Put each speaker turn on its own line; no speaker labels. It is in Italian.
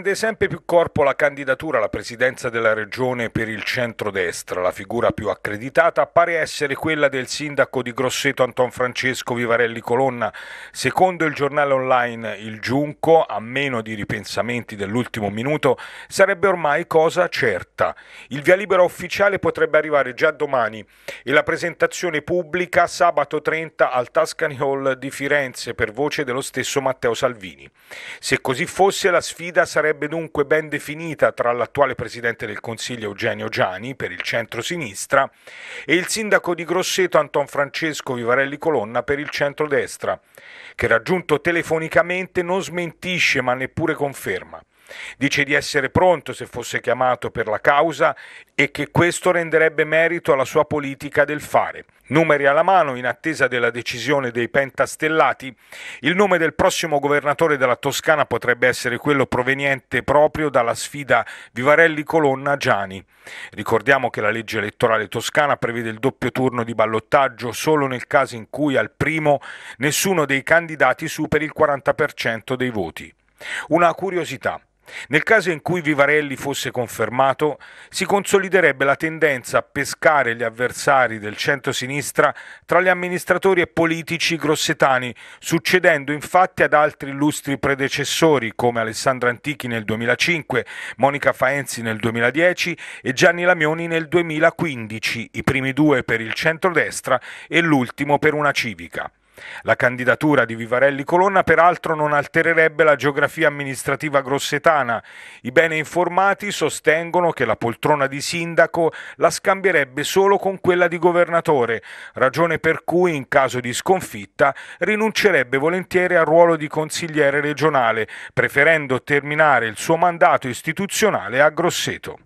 prende sempre più corpo la candidatura alla presidenza della regione per il centrodestra. La figura più accreditata pare essere quella del sindaco di Grosseto Anton Francesco Vivarelli Colonna. Secondo il giornale online Il Giunco, a meno di ripensamenti dell'ultimo minuto, sarebbe ormai cosa certa. Il via libera ufficiale potrebbe arrivare già domani e la presentazione pubblica sabato 30 al Tuscany Hall di Firenze per voce dello stesso Matteo Salvini. Se così fosse la sfida sarebbe sarebbe dunque ben definita tra l'attuale presidente del Consiglio Eugenio Giani per il centro-sinistra e il sindaco di Grosseto Anton Francesco Vivarelli Colonna per il centro-destra, che raggiunto telefonicamente non smentisce ma neppure conferma. Dice di essere pronto se fosse chiamato per la causa e che questo renderebbe merito alla sua politica del fare. Numeri alla mano, in attesa della decisione dei pentastellati, il nome del prossimo governatore della Toscana potrebbe essere quello proveniente proprio dalla sfida Vivarelli-Colonna-Giani. Ricordiamo che la legge elettorale toscana prevede il doppio turno di ballottaggio solo nel caso in cui al primo nessuno dei candidati superi il 40% dei voti. Una curiosità. Nel caso in cui Vivarelli fosse confermato, si consoliderebbe la tendenza a pescare gli avversari del centro-sinistra tra gli amministratori e politici grossetani, succedendo infatti ad altri illustri predecessori come Alessandro Antichi nel 2005, Monica Faenzi nel 2010 e Gianni Lamioni nel 2015, i primi due per il centrodestra e l'ultimo per una civica. La candidatura di Vivarelli Colonna peraltro non altererebbe la geografia amministrativa grossetana. I bene informati sostengono che la poltrona di sindaco la scambierebbe solo con quella di governatore, ragione per cui in caso di sconfitta rinuncerebbe volentieri al ruolo di consigliere regionale, preferendo terminare il suo mandato istituzionale a Grosseto.